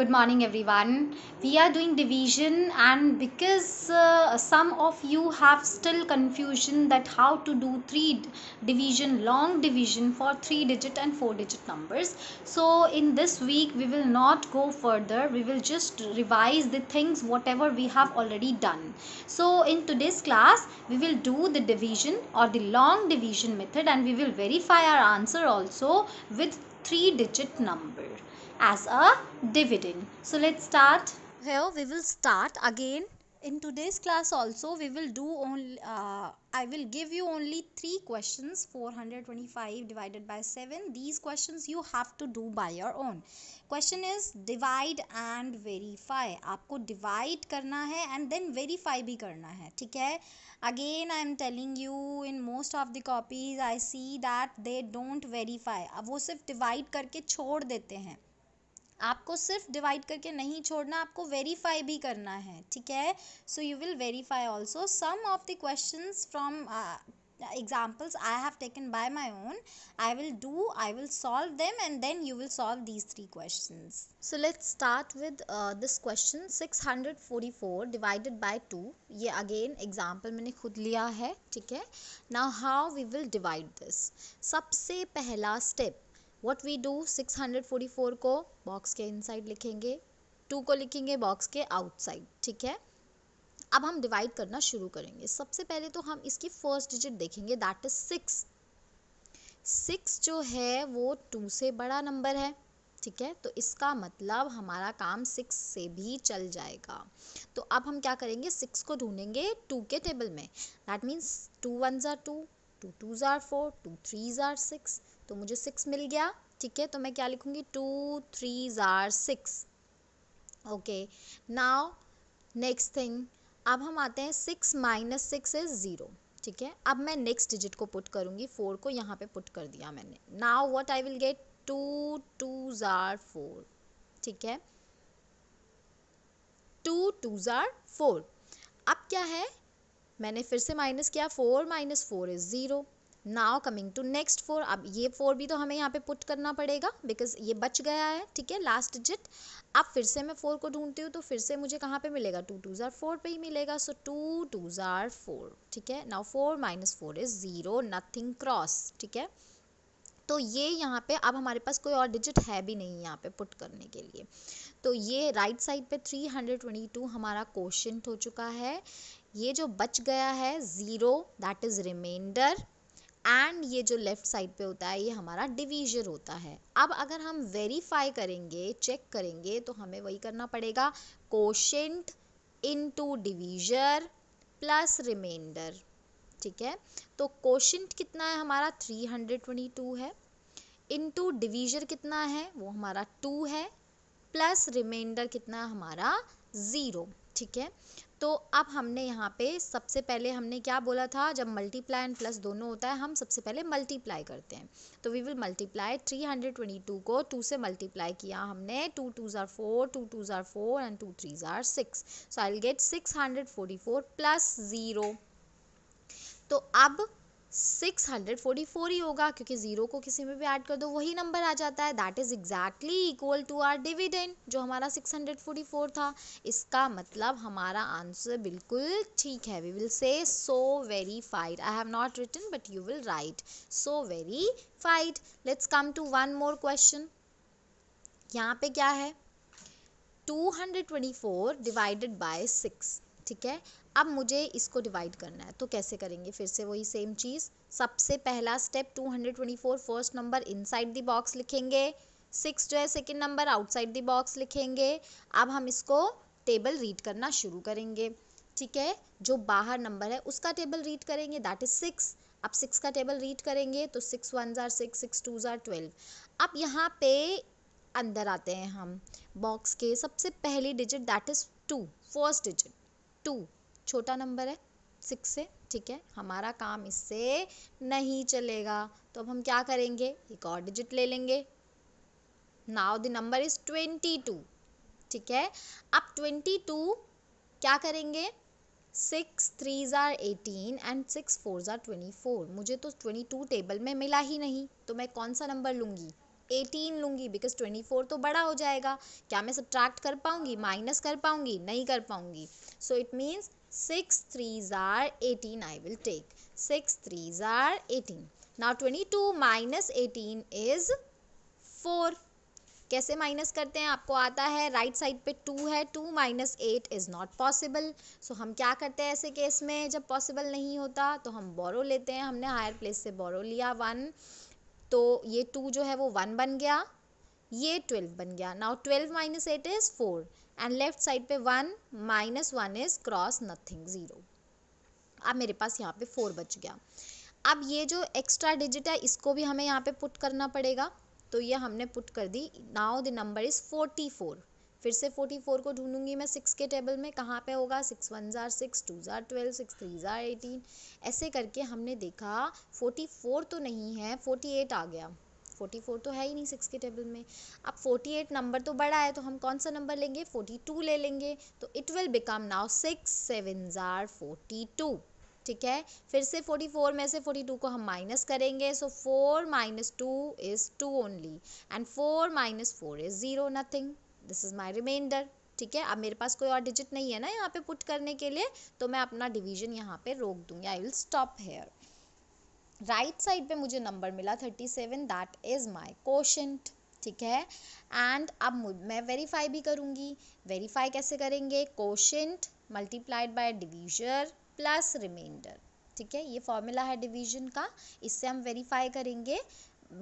good morning everyone we are doing division and because uh, some of you have still confusion that how to do three division long division for three digit and four digit numbers so in this week we will not go further we will just revise the things whatever we have already done so in today's class we will do the division or the long division method and we will verify our answer also with three digit number as a dividend. So let's start. Here we will start again. In today's class also we will do only, uh, I will give you only three questions 425 divided by 7. These questions you have to do by your own. Question is divide and verify. aapko divide karna hai and then verify bhi karna hai theek hai Again I am telling you in most of the copies I see that they don't verify. अब वो सिर्फ divide करके छोड़ देते हैं आपको सिर्फ divide करके नहीं छोड़ना आपको वेरीफाई भी करना है ठीक है so you will verify also some of the question from examples I have taken by my own I will do I will solve them and then you will solve these three question so let start with this question six hundred forty four divided by two ये again example मैंने खुद लिया है ठीक है now how we will divide this सबसे पहला step what we do 644 को बॉक्स के इनसाइड लिखेंगे टू को लिखेंगे बॉक्स के आउटसाइड ठीक है अब हम डिवाइड करना शुरू करेंगे सबसे पहले तो हम इसकी फर्स्ट डिजिट देखेंगे दैट इज सिक्स सिक्स जो है वो टू से बड़ा नंबर है ठीक है तो इसका मतलब हमारा काम सिक्स से भी चल जाएगा तो अब हम क्या करेंगे सिक्स को ढूंढेंगे टू के टेबल में that means two one are two two two are four two three are six तो मुझे सिक्स मिल गया ठीक है तो मैं क्या लिखूँगी two three are six okay now next thing अब हम आते हैं six minus six is zero ठीक है अब मैं नेक्स्ट डिजिट को पुट करूँगी फोर को यहाँ पे पुट कर दिया मैंने now what I will get two two are four ठीक है टू टू ज़ार फोर अब क्या है मैंने फिर से माइनस किया four minus four is zero now coming to next four अब ये फोर भी तो हमें यहाँ पे पुट करना पड़ेगा बिकॉज ये बच गया है ठीक है लास्ट डिजिट अब फिर से मैं फोर को ढूंढती हूँ तो फिर से मुझे कहाँ पे मिलेगा टू टू ज़ार फोर पर ही मिलेगा so two two are four ठीक है now four minus four is zero nothing cross ठीक है तो ये यहाँ पे अब हमारे पास कोई और डिजिट है भी नहीं यहाँ पे पुट करने के लिए तो ये राइट साइड पे 322 हमारा क्वेश्चन हो चुका है ये जो बच गया है zero that is remainder and ये जो लेफ़्ट साइड पे होता है ये हमारा डिवीजर होता है अब अगर हम वेरीफाई करेंगे चेक करेंगे तो हमें वही करना पड़ेगा quotient into divisor plus remainder ठीक है तो कोशेंट कितना है हमारा 322 है इनटू डिवीजर कितना है वो हमारा 2 है प्लस रिमाइंडर कितना है हमारा ज़ीरो ठीक है तो अब हमने यहाँ पे सबसे पहले हमने क्या बोला था जब मल्टीप्लाई एंड प्लस दोनों होता है हम सबसे पहले मल्टीप्लाई करते हैं तो वी विल मल्टीप्लाई 322 को 2 से मल्टीप्लाई किया हमने two two are four two two are four and two three are six so I will get 644 plus zero तो अब सिक्स हंड्रेड फोर्टी फोर ही होगा क्योंकि ज़ीरो को किसी में भी ऐड कर दो वही नंबर आ जाता है that is exactly equal to our dividend जो हमारा सिक्स हंड्रेड फोर्टी फोर था इसका मतलब हमारा आंसर बिल्कुल ठीक है we will say so verified I have not written but you will write so फाइड let's come to one more question यहाँ पे क्या है two hundred twenty four divided by six ठीक है अब मुझे इसको डिवाइड करना है तो कैसे करेंगे फिर से वही सेम चीज़ सबसे पहला step 224 first number inside the box लिखेंगे सिक्स जो है second number outside the box लिखेंगे अब हम इसको टेबल रीड करना शुरू करेंगे ठीक है जो बाहर नंबर है उसका टेबल रीड करेंगे दैट इज़ सिक्स अब सिक्स का टेबल रीड करेंगे तो six one are six six two are twelve अब यहाँ पे अंदर आते हैं हम बॉक्स के सबसे पहली digit that is two first digit two छोटा नंबर है सिक्स से ठीक है हमारा काम इससे नहीं चलेगा तो अब हम क्या करेंगे एक और डिजिट ले लेंगे now the number is twenty two ठीक है अब ट्वेंटी टू क्या करेंगे six three are eighteen and six four are twenty four मुझे तो ट्वेंटी टू टेबल में मिला ही नहीं तो मैं कौन सा नंबर लूँगी एटीन लूँगी बिकॉज ट्वेंटी फोर तो बड़ा हो जाएगा क्या मैं सब्ट्रैक्ट कर पाऊँगी माइनस कर पाऊँगी नहीं कर पाऊँगी so it means six threes are eighteen I will take six threes are eighteen now twenty two minus eighteen is four कैसे माइनस करते हैं आपको आता है राइट साइड पे टू है two minus eight is not possible so हम क्या करते हैं ऐसे केस में जब पॉसिबल नहीं होता तो हम बोरो लेते हैं हमने हायर प्लेस से बोरो लिया वन तो ये टू जो है वो वन बन गया ये ट्वेल्व बन गया now twelve minus eight is four and left side पे one minus one is cross nothing zero अब मेरे पास यहाँ पे फोर बच गया अब ये जो एक्स्ट्रा डिजिट है इसको भी हमें यहाँ पे पुट करना पड़ेगा तो ये हमने पुट कर दी now the number is forty four फिर से फोर्टी फोर को ढूंढूंगी मैं सिक्स के टेबल में कहाँ पे होगा six one are six two are twelve six three are eighteen ऐसे करके हमने देखा फोर्टी फोर तो नहीं है फोर्टी एट आ गया फोर्टी फोर तो है ही नहीं सिक्स के टेबल में अब फोर्टी एट नंबर तो बड़ा है तो हम कौन सा नंबर लेंगे फोर्टी टू ले लेंगे तो it will become now six seven are forty two ठीक है फिर से फोर्टी फोर में से फोर्टी टू को हम माइनस करेंगे so four minus two is two only and four minus four is zero nothing this is my remainder ठीक है अब मेरे पास कोई और डिजिट नहीं है ना यहाँ पे पुट करने के लिए तो मैं अपना डिवीजन यहाँ पे रोक दूंगी I will stop here right side पे मुझे नंबर मिला thirty seven that is my quotient ठीक है एंड अब मैं वेरीफाई भी करूँगी वेरीफाई कैसे करेंगे quotient multiplied by divisor plus remainder ठीक है ये फॉर्मूला है डिवीजन का इससे हम वेरीफाई करेंगे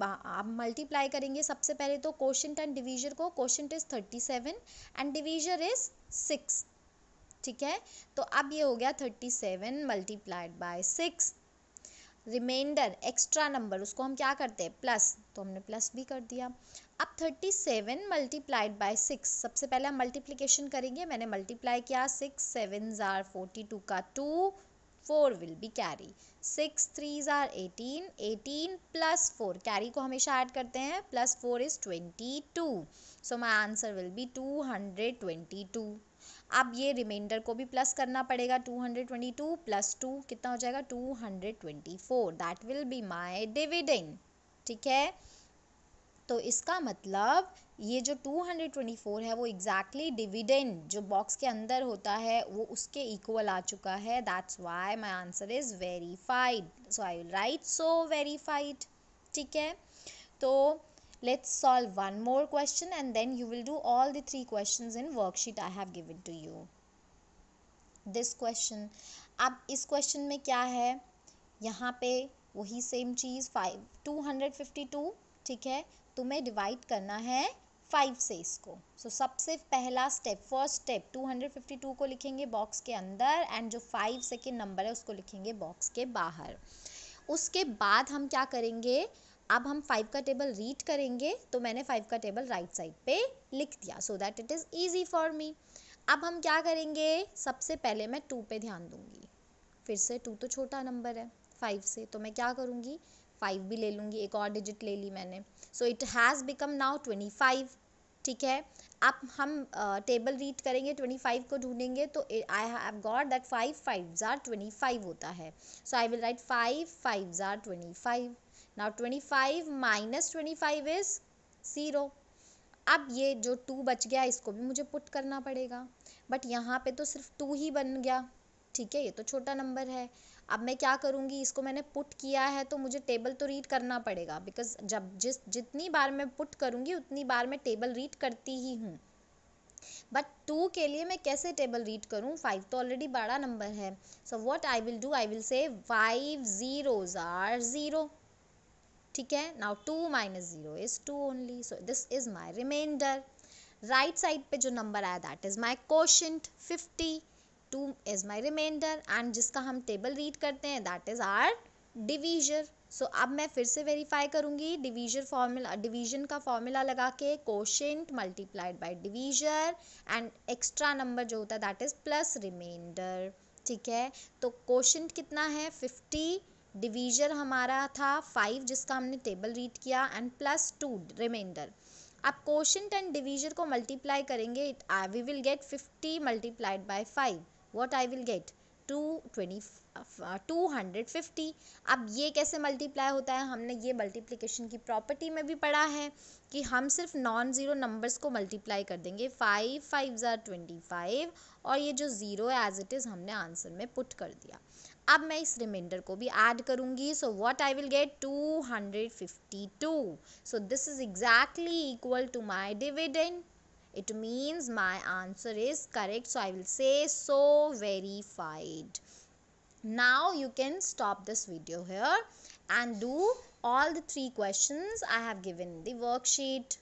आप मल्टीप्लाई करेंगे सबसे पहले तो क्वेश्चन एंड डिवीजर को question is thirty seven and divisor is six ठीक है तो अब ये हो गया thirty seven multiplied by six remainder extra number उसको हम क्या करते हैं प्लस तो हमने प्लस भी कर दिया अब thirty seven multiplied by six सबसे पहले हम मल्टीप्लीकेशन करेंगे मैंने मल्टीप्लाई किया six seven are forty two का two four will be carry six threes are eighteen eighteen plus four carry को हमेशा ऐड करते हैं plus four is twenty two so my answer will be two hundred twenty two अब ये remainder को भी plus करना पड़ेगा two hundred twenty two plus two कितना हो जाएगा two hundred twenty four that will be my dividend ठीक है तो इसका मतलब ये जो 224 है वो एग्जैक्टली exactly डिविडेंड जो बॉक्स के अंदर होता है वो उसके इक्वल आ चुका है that's why my answer is verified so I will write so verified ठीक है तो let's solve one more question and then you will do all the three question in worksheet I have given to you this question अब इस question में क्या है यहाँ पे वही सेम चीज़ five two hundred fifty two ठीक है तुम्हें डिवाइड करना है फाइव से इसको सो so, सबसे पहला स्टेप फर्स्ट स्टेप 252 को लिखेंगे बॉक्स के अंदर एंड जो फाइव सेकेंड नंबर है उसको लिखेंगे बॉक्स के बाहर उसके बाद हम क्या करेंगे अब हम फाइव का टेबल रीड करेंगे तो मैंने फाइव का टेबल राइट साइड पे लिख दिया so that it is easy for me अब हम क्या करेंगे सबसे पहले मैं टू पे ध्यान दूंगी फिर से टू तो छोटा नंबर है फाइव से तो मैं क्या करूँगी फाइव भी ले लूँगी एक और डिजिट ले ली मैंने so it has become now twenty five ठीक है आप हम टेबल uh, रीड करेंगे ट्वेंटी फाइव को ढूंढेंगे तो I have got that five five are twenty five होता है so I will write five five are twenty five now twenty five minus twenty five is zero अब ये जो to बच गया इसको भी मुझे पुट करना पड़ेगा बट यहाँ पे तो सिर्फ टू ही बन गया ठीक है ये तो छोटा नंबर है अब मैं क्या करूँगी इसको मैंने पुट किया है तो मुझे टेबल तो रीड करना पड़ेगा बिकॉज जब जिस जितनी बार मैं पुट करूँगी उतनी बार मैं टेबल रीड करती ही हूँ बट टू के लिए मैं कैसे टेबल रीड करूँ फाइव तो ऑलरेडी बड़ा नंबर है so what I will do I will say five zeros are zero ठीक है now two minus zero is two only so this is my remainder right side पे जो number आया that is my question fifty two is my remainder and जिसका हम table read करते हैं that is our divisor so अब मैं फिर से वेरीफाई करूंगी डिवीजर फॉर्मूला डिवीजन का फॉर्मूला लगा के quotient multiplied by divisor and extra number जो होता है दैट इज़ प्लस रिमाइंडर ठीक है तो कोशेंट कितना है फिफ्टी डिवीजर हमारा था फाइव जिसका हमने टेबल रीड किया एंड प्लस टू रिमाइंडर आप क्वेश्चन एंड डिवीजर को मल्टीप्लाई करेंगे we will get fifty multiplied by five what I will get two twenty two hundred fifty अब ये कैसे मल्टीप्लाई होता है हमने ये मल्टीप्लीकेशन की प्रॉपर्टी में भी पढ़ा है कि हम सिर्फ नॉन ज़ीरो नंबर्स को मल्टीप्लाई कर देंगे five five are twenty five और ये जो ज़ीरो है एज इट इज़ हमने आंसर में पुट कर दिया अब मैं इस रिमाइंडर को भी ऐड करूँगी so what I will get two hundred fifty two so this is exactly equal to my dividend it means my answer is correct so i will say so verified now you can stop this video here and do all the three questions i have given in the worksheet